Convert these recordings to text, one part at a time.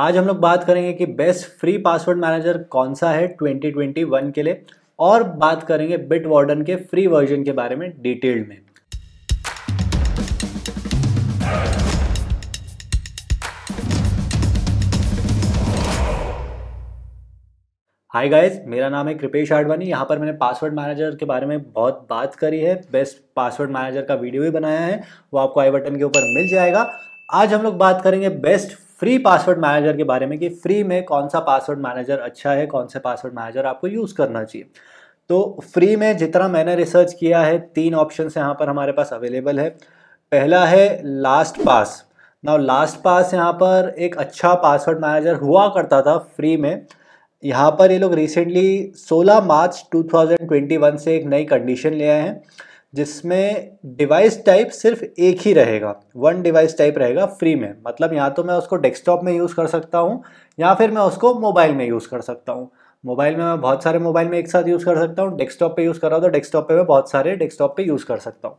आज हम लोग बात करेंगे कि बेस्ट फ्री पासवर्ड मैनेजर कौन सा है 2021 के लिए और बात करेंगे बिट वार्डन के फ्री वर्जन के बारे में डिटेल्ड में हाय गाइस मेरा नाम है कृपेश आडवाणी यहाँ पर मैंने पासवर्ड मैनेजर के बारे में बहुत बात करी है बेस्ट पासवर्ड मैनेजर का वीडियो भी बनाया है वो आपको आई बटन के ऊपर मिल जाएगा आज हम लोग बात करेंगे बेस्ट फ्री पासवर्ड मैनेजर के बारे में कि फ्री में कौन सा पासवर्ड मैनेजर अच्छा है कौन सा पासवर्ड मैनेजर आपको यूज़ करना चाहिए तो फ्री में जितना मैंने रिसर्च किया है तीन ऑप्शन यहाँ पर हमारे पास अवेलेबल है पहला है LastPass now LastPass यहाँ पर एक अच्छा पासवर्ड मैनेजर हुआ करता था फ्री में यहाँ पर ये लोग रिसेंटली 16 मार्च 2021 से एक नई कंडीशन ले आए हैं जिसमें डिवाइस टाइप सिर्फ एक ही रहेगा वन डिवाइस टाइप रहेगा फ्री में मतलब या तो मैं उसको डेस्कटॉप में यूज़ कर सकता हूँ या फिर मैं उसको मोबाइल में यूज़ कर सकता हूँ मोबाइल में मैं बहुत सारे मोबाइल में एक साथ यूज़ कर सकता हूँ डेस्कटॉप पे यूज़ कर रहा हूँ तो डेस्कटॉप पे मैं बहुत सारे डेस्कटॉप पे यूज़ कर सकता हूँ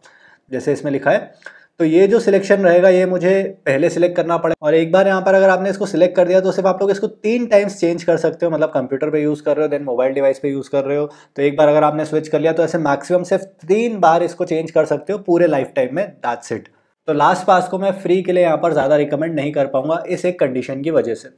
जैसे इसमें लिखा है तो ये जो सिलेक्शन रहेगा ये मुझे पहले सिलेक्ट करना पड़ेगा और एक बार यहाँ पर अगर आपने इसको सिलेक्ट कर दिया तो सिर्फ आप लोग इसको तीन टाइम्स चेंज कर सकते हो मतलब कंप्यूटर पे यूज़ कर रहे हो देन मोबाइल डिवाइस पे यूज़ कर रहे हो तो एक बार अगर आपने स्विच कर लिया तो ऐसे मैक्सिमम सिर्फ तीन बार इसको चेंज कर सकते हो पूरे लाइफ टाइम में दैट्स इट तो लास्ट पास को मैं फ्री के लिए यहाँ पर ज़्यादा रिकमेंड नहीं कर पाऊंगा इस एक कंडीशन की वजह से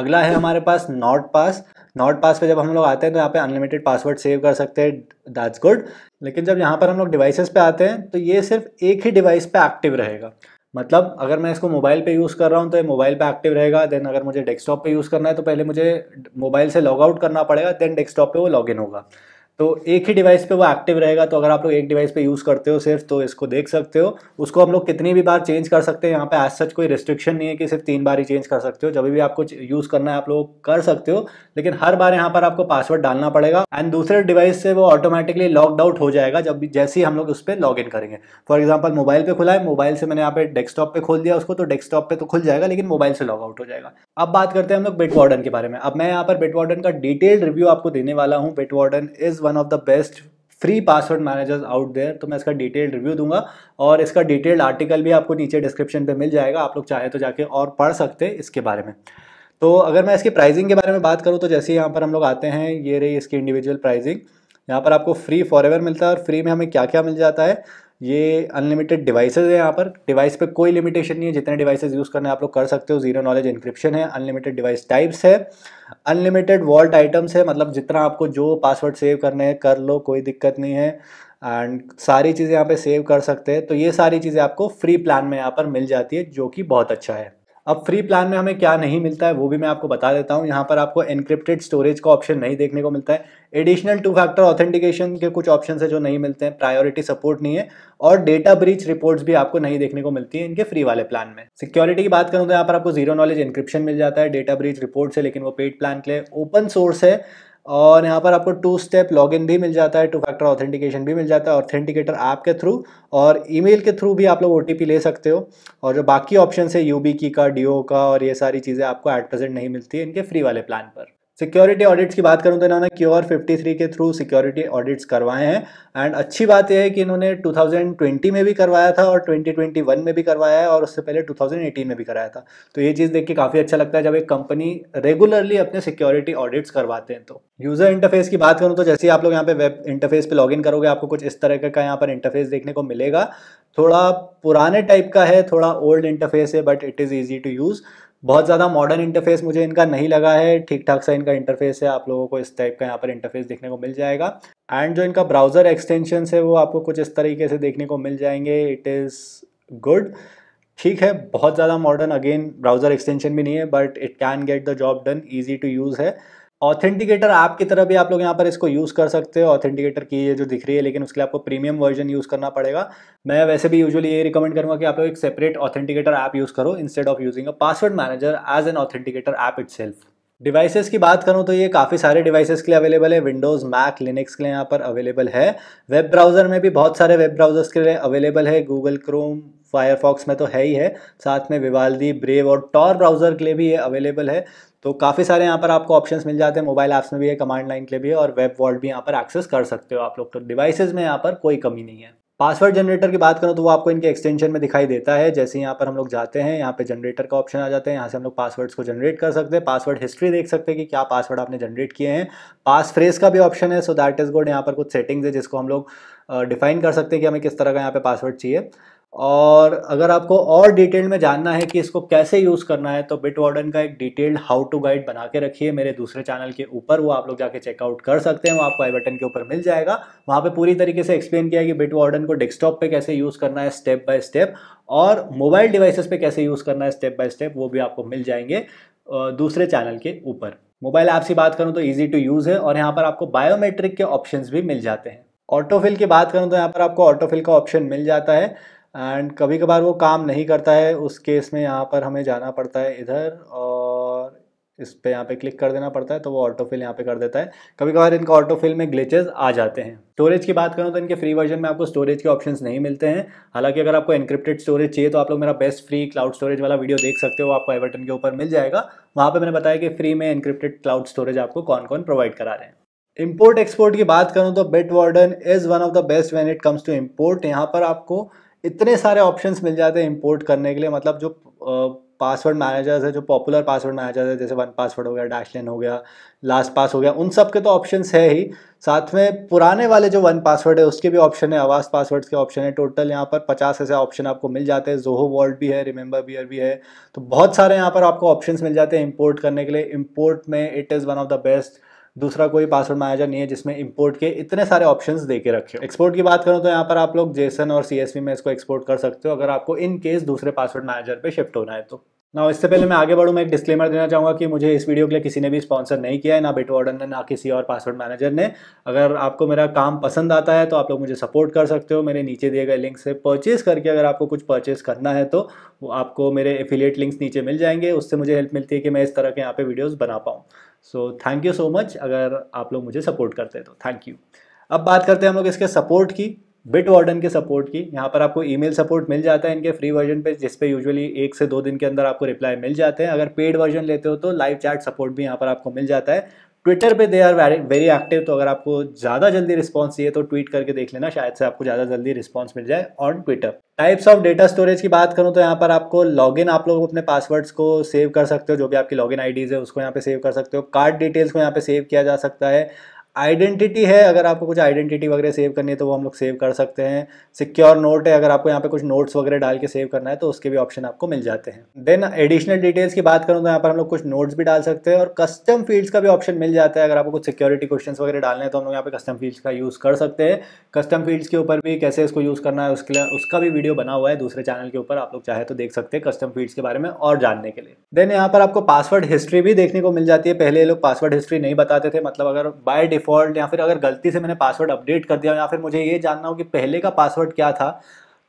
अगला है हमारे पास नॉट पास नॉट पास पे जब हम लोग आते हैं तो यहाँ पे अनलिमिटेड पासवर्ड सेव कर सकते हैं दैट्स गुड लेकिन जब यहाँ पर हम लोग डिवाइसेस पे आते हैं तो ये सिर्फ एक ही डिवाइस पे एक्टिव रहेगा मतलब अगर मैं इसको मोबाइल पे यूज़ कर रहा हूँ तो ये मोबाइल पे एक्टिव रहेगा देन अगर मुझे डेस्कटॉप पे यूज़ करना है तो पहले मुझे मोबाइल से लॉग आउट करना पड़ेगा देन डेस्कटॉप पे वो लॉग इन होगा तो एक ही डिवाइस पे वो एक्टिव रहेगा तो अगर आप लोग एक डिवाइस पे यूज़ करते हो सिर्फ तो इसको देख सकते हो उसको हम लोग कितनी भी बार चेंज कर सकते हैं यहाँ पे आज सच कोई रिस्ट्रिक्शन नहीं है कि सिर्फ तीन बार ही चेंज कर सकते हो जब भी आपको यूज़ करना है आप लोग कर सकते हो लेकिन हर बार यहाँ पर आपको पासवर्ड डालना पड़ेगा एंड दूसरे डिवाइस से वो ऑटोमेटिकली लॉकड आउट हो जाएगा जब जैसे ही हम लोग उस पर लॉग इन करेंगे फॉर एग्जाम्पल मोबाइल पर खुला है मोबाइल से मैंने यहाँ पे डेस्कटॉप पर खोल दिया उसको तो डेस्कटॉप पर तो खुल जाएगा लेकिन मोबाइल से लॉग आउट हो जाएगा अब बात करते हैं हम लोग बिट वार्डन के बारे में अब मैं यहाँ पर बिट वार्डन का डिटेल्ड रिव्यू आपको देने वाला हूँ Bitwarden is one of the best free password managers out there तो मैं इसका डिटेल रिव्यू दूंगा और इसका डिटेल्ड आर्टिकल भी आपको नीचे डिस्क्रिप्शन पे मिल जाएगा आप लोग चाहे तो जाके और पढ़ सकते हैं इसके बारे में तो अगर मैं इसकी प्राइसिंग के बारे में बात करूँ तो जैसे यहाँ पर हम लोग आते हैं ये रही इसकी इंडिविजुअल प्राइजिंग यहाँ पर आपको फ्री फॉर मिलता है और फ्री में हमें क्या क्या मिल जाता है ये अनलिमिटेड डिवाइसेज है यहाँ पर डिवाइस पे कोई लिमिटेशन नहीं है जितने डिवाइसेज यूज़ करने आप लोग कर सकते हो जीरो नॉलेज इंक्रिप्शन है अनलिमिटेड डिवाइस टाइप्स है अनलिमिटेड वॉल्ट आइटम्स है मतलब जितना आपको जो पासवर्ड सेव करने हैं कर लो कोई दिक्कत नहीं है एंड सारी चीज़ें यहाँ पे सेव कर सकते हैं तो ये सारी चीज़ें आपको फ्री प्लान में यहाँ पर मिल जाती है जो कि बहुत अच्छा है अब फ्री प्लान में हमें क्या नहीं मिलता है वो भी मैं आपको बता देता हूँ यहाँ पर आपको एनक्रिप्टेड स्टोरेज का ऑप्शन नहीं देखने को मिलता है एडिशनल टू फैक्टर ऑथेंटिकेशन के कुछ ऑप्शन है जो नहीं मिलते हैं प्रायोरिटी सपोर्ट नहीं है और डेटा ब्रीच रिपोर्ट्स भी आपको नहीं देखने को मिलती है इनके फ्री वाले प्लान में सिक्योरिटी की बात करूँ तो यहाँ पर आपको जीरो नॉलेज इंक्रिप्शन मिल जाता है डेटा ब्रीच रिपोर्ट से लेकिन वो पेड प्लान के लिए ओपन सोर्स है और यहाँ पर आपको टू स्टेप लॉगिन भी मिल जाता है टू फैक्टर ऑथेंटिकेशन भी मिल जाता है ऑथेंटिकेटर ऐप के थ्रू और ईमेल के थ्रू भी आप लोग ओ ले सकते हो और जो बाकी ऑप्शन है यू की का डी का और ये सारी चीज़ें आपको एट प्रेजेंट नहीं मिलती है इनके फ्री वाले प्लान पर सिक्योरिटी ऑडिट्स की बात करूं तो इन्होंने क्योर 53 के थ्रू सिक्योरिटी ऑडिट्स करवाए हैं एंड अच्छी बात यह है कि इन्होंने 2020 में भी करवाया था और 2021 में भी करवाया है और उससे पहले 2018 में भी कराया था तो ये चीज़ देख के काफ़ी अच्छा लगता है जब एक कंपनी रेगुलरली अपने सिक्योरिटी ऑडिट्स करवाते हैं तो यूज़र इंटरफेस की बात करूँ तो जैसे आप लोग यहाँ पे वेब इंटरफेस लॉग लॉगिन करोगे आपको कुछ इस तरह का यहाँ पर इंटरफेस देखने को मिलेगा थोड़ा पुराने टाइप का है थोड़ा ओल्ड इंटरफेस है but it is easy to use बहुत ज़्यादा मॉडर्न इंटरफेस मुझे इनका नहीं लगा है ठीक ठाक सा इनका इंटरफेस है आप लोगों को इस टाइप का यहाँ पर इंटरफेस देखने को मिल जाएगा एंड जो इनका ब्राउज़र एक्सटेंशन है वो आपको कुछ इस तरीके से देखने को मिल जाएंगे इट इज़ गुड ठीक है बहुत ज़्यादा मॉडर्न अगेन ब्राउज़र एक्सटेंशन भी नहीं है but it can get the job done easy to use है ऑथेंटिकेटर ऐप की तरह भी आप लोग यहाँ पर इसको यूज़ कर सकते हो ऑथेंटिकेटर की ये जो दिख रही है लेकिन उसके लिए आपको प्रीमियम वर्जन यूज़ करना पड़ेगा मैं वैसे भी यूजुअली ये रिकमेंड करूँगा कि आप लोग एक सेपरेट ऑथेंटिकेटर ऐप यूज़ करो instead of using a password manager as an authenticator app it devices की बात करूं तो ये काफ़ी सारे डिवाइसेस के लिए अवेलेबल है विंडोज़ मैक लिनक्स के लिए यहाँ पर अवेलेबल है वेब ब्राउज़र में भी बहुत सारे वेब ब्राउज़र्स के लिए अवेलेबल है गूगल क्रोम फायरफॉक्स में तो है ही है साथ में विवाल्दी ब्रेव और टॉर ब्राउज़र के लिए भी ये अवेलेबल है तो काफ़ी सारे यहाँ पर आपको ऑप्शंस मिल जाते हैं मोबाइल ऐप्स में भी है कमांड लाइन के लिए भी है और वेब वॉल्ट भी यहाँ पर एक्सेस कर सकते हो आप लोग तो डिवाइसेज में यहाँ पर कोई कमी नहीं है पासवर्ड जनरेटर की बात करूँ तो वो आपको इनके एक्सटेंशन में दिखाई देता है जैसे यहाँ पर हम लोग जाते हैं यहाँ पे जनरेटर का ऑप्शन आ जाते हैं यहाँ से हम लोग पासवर्ड्स को जनरेट कर सकते हैं पासवर्ड हिस्ट्री देख सकते हैं कि क्या पासवर्ड आपने जनरेट किए हैं पास फ्रेज का भी ऑप्शन है सो दैट इज गुड यहाँ पर कुछ सेटिंग्स है जिसको हम लोग डिफाइन कर सकते हैं कि हमें किस तरह का यहाँ पे पासवर्ड चाहिए और अगर आपको और डिटेल में जानना है कि इसको कैसे यूज़ करना है तो बिट वार्डन का एक डिटेल्ड हाउ टू गाइड बना के रखिए मेरे दूसरे चैनल के ऊपर वो आप लोग जाके चेकआउट कर सकते हैं वो आपको आई बटन के ऊपर मिल जाएगा वहाँ पे पूरी तरीके से एक्सप्लेन किया है कि बिट वार्डन को डेस्कटॉप पे कैसे यूज़ करना है स्टेप बाय स्टेप और मोबाइल डिवाइसेस पे कैसे यूज़ करना है स्टेप बाय स्टेप वो भी आपको मिल जाएंगे दूसरे चैनल के ऊपर मोबाइल ऐप की बात करूँ तो ईजी टू यूज़ है और यहाँ पर आपको बायोमेट्रिक के ऑप्शन भी मिल जाते हैं ऑटोफिल की बात करूँ तो यहाँ पर आपको ऑटोफिल का ऑप्शन मिल जाता है एंड कभी कभार वो काम नहीं करता है उस केस में यहाँ पर हमें जाना पड़ता है इधर और इस पर यहाँ पे क्लिक कर देना पड़ता है तो वो ऑटो फिल यहाँ पे कर देता है कभी कभार इनका ऑटो फिल में ग्लिचेस आ जाते हैं स्टोरेज की बात करूँ तो इनके फ्री वर्जन में आपको स्टोरेज के ऑप्शंस नहीं मिलते हैं हालांकि अगर आपको इनक्रिप्टेड स्टोरेज चाहिए तो आप लोग मेरा बेस्ट फ्री क्लाउड स्टोरेज वाला वीडियो देख सकते हो आपको एवर्टन के ऊपर मिल जाएगा वहाँ पर मैंने बताया कि फ्री में इंक्रिप्टेड क्लाउड स्टोरेज आपको कौन कौन प्रोवाइड करा रहे हैं इम्पोर्ट एक्सपोर्ट की बात करूँ तो Bitwarden is one of the best when it comes to import यहाँ पर आपको इतने सारे ऑप्शंस मिल जाते हैं इंपोर्ट करने के लिए मतलब जो पासवर्ड मैनेजर्स है जो पॉपुलर पासवर्ड मैनेजर्स है जैसे वन पासवर्ड हो गया डैशलेन हो गया लास्ट पास हो गया उन सब के तो ऑप्शंस है ही साथ में पुराने वाले जो वन पासवर्ड है उसके भी ऑप्शन है आवाज़ पासवर्ड्स के ऑप्शन है टोटल यहाँ पर पचास ऐसे ऑप्शन आपको मिल जाते हैं जोहो वर्ल्ड भी है रिमेंबर बियर भी है तो बहुत सारे यहाँ पर आपको ऑप्शन मिल जाते हैं इम्पोर्ट करने के लिए इम्पोर्ट में it is one of the best दूसरा कोई पासवर्ड मैनेजर नहीं है जिसमें इंपोर्ट के इतने सारे ऑप्शन दे के रखे एक्सपोर्ट की बात करूँ तो यहाँ पर आप लोग जेसन और सी में इसको एक्सपोर्ट कर सकते हो अगर आपको इन केस दूसरे पासवर्ड मैनेजर पर शिफ्ट होना है तो ना इससे पहले मैं आगे बढ़ूँ मैं एक डिस्क्लेमर देना चाहूँगा कि मुझे इस वीडियो के लिए किसी ने भी स्पॉन्सर नहीं किया है ना बिटवॉर्डन ऑर्डर ने ना किसी और पासवर्ड मैनेजर ने अगर आपको मेरा काम पसंद आता है तो आप लोग मुझे सपोर्ट कर सकते हो मेरे नीचे दिए गए लिंक से परचेस करके अगर आपको कुछ परचेस करना है तो आपको मेरे एफिलेट लिंक्स नीचे मिल जाएंगे उससे मुझे हेल्प मिलती है कि मैं इस तरह के यहाँ पर वीडियोज़ बना पाऊँ so thank you so much अगर आप लोग मुझे सपोर्ट करते हैं तो थैंक यू अब बात करते हैं हम लोग इसके सपोर्ट की बिट वार्डन के सपोर्ट की यहाँ पर आपको ईमेल सपोर्ट मिल जाता है इनके फ्री वर्जन पे जिस पे यूजुअली एक से दो दिन के अंदर आपको रिप्लाई मिल जाते हैं अगर पेड वर्जन लेते हो तो लाइव चैट सपोर्ट भी यहाँ पर आपको मिल जाता है ट्विटर पे दे आर वेरी एक्टिव तो अगर आपको ज़्यादा जल्दी रिस्पॉन्स चाहिए तो ट्वीट करके देख लेना शायद से आपको ज़्यादा जल्दी रिस्पॉन्स मिल जाए on Twitter types of data storage की बात करूँ तो यहाँ पर आपको लॉगिन आप लोग अपने पासवर्ड्स को सेव कर सकते हो जो भी आपकी लॉगिन आईडीज़ है उसको यहाँ पे सेव कर सकते हो कार्ड डिटेल्स को यहाँ पे सेव किया जा सकता है आइडेंटिटी है अगर आपको कुछ आइडेंटिटी वगैरह सेव करनी है तो वो हम लोग सेव कर सकते हैं सिक्योर नोट है अगर आपको यहाँ पे कुछ नोट्स वगैरह डाल के सेव करना है तो उसके भी ऑप्शन आपको मिल जाते हैं देन एडिशनल डिटेल्स की बात करूँ तो यहाँ पर हम लोग कुछ नोट्स भी डाल सकते हैं और कस्टम फील्ड्स का भी ऑप्शन मिल जाता है अगर आपको कुछ सिक्योरिटी क्वेश्चन वगैरह डालने हैं तो हम लोग यहाँ पे कस्टम फील्ड्स का यूज़ कर सकते हैं कस्टम फील्ड्स के ऊपर भी कैसे इसको यूज़ करना है उसके लिए उसका भी वीडियो बना हुआ है दूसरे चैनल के ऊपर आप लोग चाहे तो देख सकते हैं कस्टम फील्ड्स के बारे में और जानने के लिए देन यहाँ पर आपको पासवर्ड हिस्ट्री भी देखने को मिल जाती है पहले लोग पासवर्ड हिस्ट्री नहीं बताते थे मतलब अगर बाय डिफ़ॉल्ट या फिर अगर गलती से मैंने पासवर्ड अपडेट कर दिया या फिर मुझे ये जानना हो कि पहले का पासवर्ड क्या था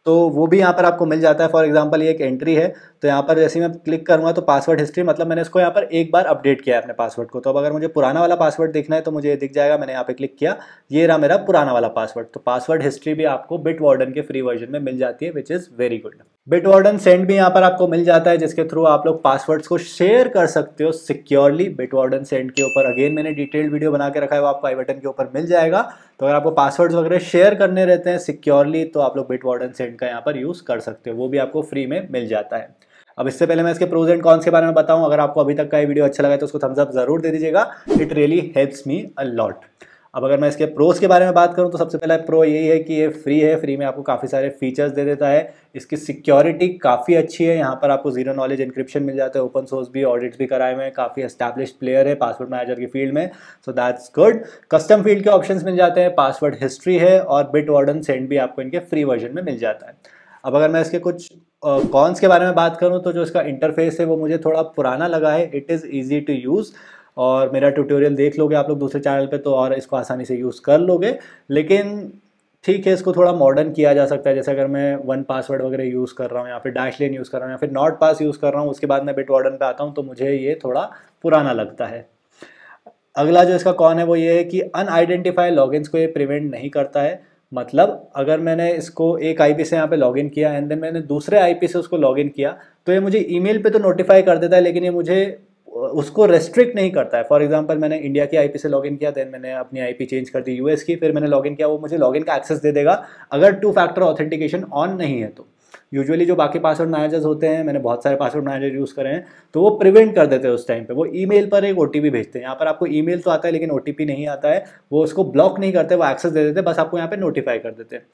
तो वो भी यहाँ पर आपको मिल जाता है फॉर एग्जाम्पल ये एक एंट्री है तो यहाँ पर जैसे मैं क्लिक करूँगा तो पासवर्ड हिस्ट्री मतलब मैंने इसको यहाँ पर एक बार अपडेट किया है अपने पासवर्ड को तो अब अगर मुझे पुराना वाला पासवर्ड देखना है तो मुझे दिख जाएगा मैंने यहाँ पे क्लिक किया ये रहा मेरा पुराना वाला पासवर्ड तो पासवर्ड हिस्ट्री भी आपको बिट वार्डन के फ्री वर्जन में मिल जाती है which is very good Bitwarden send भी यहाँ पर आपको मिल जाता है जिसके थ्रू आप लोग पासवर्ड्स को शेयर कर सकते हो सिक्योरली बिट वार्डन सेंड के ऊपर अगेन मैंने डिटेल्ड वीडियो बना के रखा है वो आपको आई बटन के ऊपर मिल जाएगा तो अगर आपको पासवर्ड्स वगैरह शेयर करने रहते हैं सिक्योरली तो आप लोग बिट वार्डन सेंड का यहाँ पर यूज़ कर सकते हो वो भी आपको फ्री में मिल जाता है अब इससे पहले मैं इसके प्रोज एंड कॉन्स के बारे में बताऊं अगर आपको अभी तक का ये वीडियो अच्छा लगा तो उसको थम्सअप जरूर दे दीजिएगा it really helps me a lot अब अगर मैं इसके प्रोज़ के बारे में बात करूँ तो सबसे पहला प्रो यही है कि ये फ्री है फ्री में आपको काफ़ी सारे फीचर्स दे देता है इसकी सिक्योरिटी काफ़ी अच्छी है यहाँ पर आपको जीरो नॉलेज इंक्रिप्शन मिल जाता है ओपन सोर्स भी ऑडिट्स भी कराए हुए हैं काफ़ी एस्टैब्लिश प्लेयर है पासवर्ड मैनेजर की फील्ड में so that's good custom field के ऑप्शन मिल जाते हैं पासवर्ड हिस्ट्री है और बिट वार्डन सेंड भी आपको इनके फ्री वर्जन में मिल जाता है अब अगर मैं इसके कुछ कॉन्स uh, के बारे में बात करूँ तो जो इसका इंटरफेस है वो मुझे थोड़ा पुराना लगा है it is easy to use और मेरा ट्यूटोरियल देख लोगे आप लोग दूसरे चैनल पे तो और इसको आसानी से यूज़ कर लोगे लेकिन ठीक है इसको थोड़ा मॉडर्न किया जा सकता है जैसे अगर मैं वन पासवर्ड वगैरह यूज़ कर रहा हूँ या फिर डैश लेन यूज़ कर रहा हूँ या फिर नॉट पास यूज़ कर रहा हूँ उसके बाद मैं बिट वार्डन पर आता हूँ तो मुझे ये थोड़ा पुराना लगता है अगला जो इसका कौन है वो ये है कि लॉग लॉगिन्स को ये प्रिवेंट नहीं करता है मतलब अगर मैंने इसको एक आईपी से यहाँ पे लॉगिन किया एंड देन मैंने दूसरे आईपी से उसको लॉगिन किया तो ये मुझे ईमेल पे तो नोटिफाई कर देता है लेकिन ये मुझे उसको रेस्ट्रिक्ट नहीं करता है फॉर एग्जाम्पल मैंने इंडिया की आईपी से लॉग इन किया देन मैंने अपनी आईपी चेंज कर दी यूएस की फिर मैंने इन किया वो मुझे लॉग इन का एक्सेस दे देगा अगर टू फैक्टर ऑथेंटिकेशन ऑन नहीं है तो यूजुअली जो बाकी पासवर्ड मैनेजर्स होते हैं मैंने बहुत सारे पासवर्ड मैनेजर यूज़ करे हैं तो वो प्रिवेंट कर देते हैं उस टाइम पर वो ई पर एक ओ भेजते हैं यहाँ पर आपको ई तो आता है लेकिन ओ नहीं आता है वो उसको ब्लॉक नहीं करते वो एक्सेस दे देते बस आपको यहाँ पर नोटिफाई कर देते हैं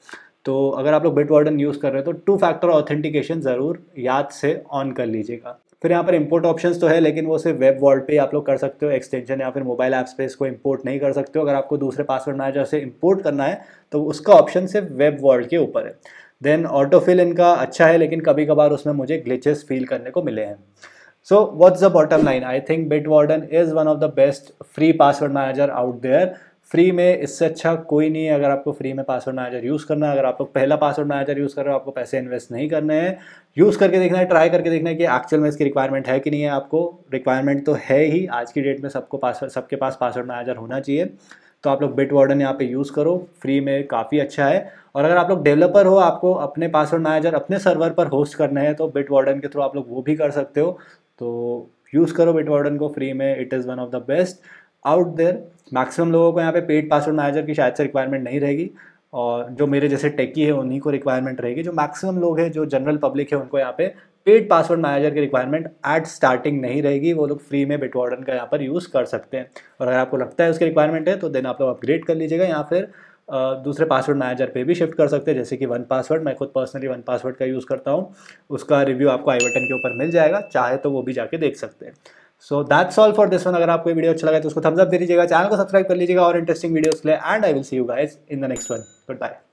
तो अगर आप लोग बिट वर्डन यूज़ कर रहे हो तो टू फैक्टर ऑथेंटिकेशन ज़रूर याद से ऑन कर लीजिएगा फिर यहाँ पर इम्पोर्ट ऑप्शन तो है लेकिन वो सिर्फ वेब वॉल्ट पे आप लोग कर सकते हो एक्सटेंशन या फिर मोबाइल ऐप्स पे इसको इम्पोर्ट नहीं कर सकते हो अगर आपको दूसरे पासवर्ड मैनेजर से इम्पोर्ट करना है तो उसका ऑप्शन सिर्फ वेब वॉल्ट के ऊपर है देन ऑटोफिल इनका अच्छा है लेकिन कभी कभार उसमें मुझे ग्लिचेस फील करने को मिले हैं so what's the bottom line I think bit Bitwarden is one of the best free password manager out there free में इससे अच्छा कोई नहीं है अगर आपको फ्री में पासवर्ड मैनेजर यूज़ करना है अगर आप लोग पहला पासवर्ड मैनेजर यूज़ कर रहे हो आपको पैसे इन्वेस्ट नहीं करने हैं यूज़ करके देखना है ट्राई करके देखना है कि एक्चुअल में इसकी रिक्वायरमेंट है कि नहीं है आपको रिक्वायरमेंट तो है ही आज की डेट में सबको पासवर्ड सबके पास पासवर्ड मैनेजर होना चाहिए तो आप लोग बिट वार्डन यहाँ पे यूज़ करो फ्री में काफ़ी अच्छा है और अगर आप लोग डेवलपर हो आपको अपने पासवर्ड मैनेजर अपने सर्वर पर होस्ट करना है तो बिट वार्डन के थ्रू आप लोग वो भी कर सकते हो तो यूज़ करो बिट वार्डन को फ्री में it is one of the best out there maximum लोगों को यहाँ पे पेड पासवर्ड मैनेजर की शायद से रिक्वायरमेंट नहीं रहेगी और जो मेरे जैसे टेकी है उन्हीं को रिक्वायरमेंट रहेगी जो मैक्सिमम लोग हैं जो जनरल पब्लिक है उनको यहाँ पे पेड पासवर्ड मैनेजर की रिक्वायरमेंट एट स्टार्टिंग नहीं रहेगी वो लोग फ्री में बिटवॉर्डन का यहाँ पर यूज़ कर सकते हैं और अगर आपको लगता है उसकी रिक्वायरमेंट है तो देन आप लोग अपग्रेड कर लीजिएगा या फिर दूसरे पासवर्ड मैनेजर पे भी शिफ्ट कर सकते हैं जैसे कि वन पासवर्ड मैं खुद पर्सनली वन पासवर्ड का यूज़ करता हूँ उसका रिव्यू आपको आई बटन के ऊपर मिल जाएगा चाहे तो वो भी जाके देख सकते हैं so that's all for this one अगर आपको वीडियो अच्छा लगा तो उसको थम्सअप दे दीजिएगा चैनल को सब्सक्राइब कर लीजिएगा और इंटरेस्टिंग वीडियोस के लिए and I will see you guys in the next one good bye